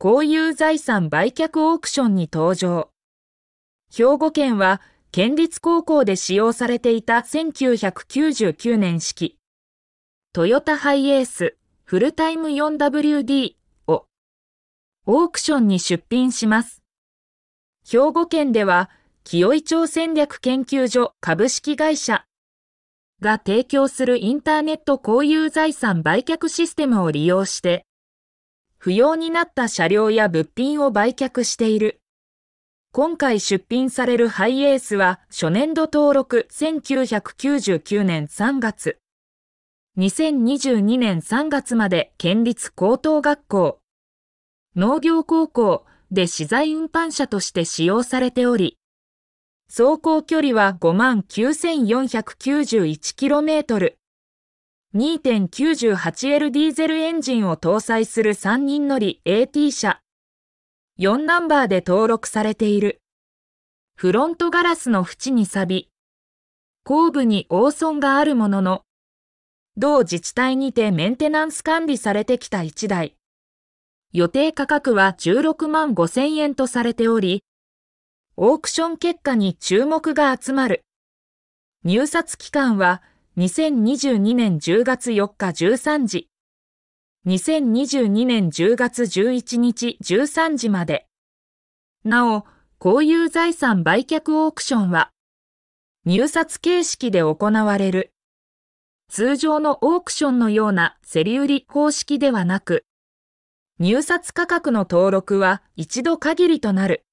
公有財産売却オークションに登場。兵庫県は県立高校で使用されていた1999年式、トヨタハイエースフルタイム 4WD をオークションに出品します。兵庫県では、清井町戦略研究所株式会社が提供するインターネット公有財産売却システムを利用して、不要になった車両や物品を売却している。今回出品されるハイエースは初年度登録1999年3月。2022年3月まで県立高等学校、農業高校で資材運搬車として使用されており、走行距離は 59,491km。2.98L ディーゼルエンジンを搭載する3人乗り AT 車。4ナンバーで登録されている。フロントガラスの縁に錆び、後部にソ損があるものの、同自治体にてメンテナンス管理されてきた1台。予定価格は16万5千円とされており、オークション結果に注目が集まる。入札期間は2022年10月4日13時。2022年10月11日13時まで。なお、公有財産売却オークションは、入札形式で行われる。通常のオークションのような競り売り方式ではなく、入札価格の登録は一度限りとなる。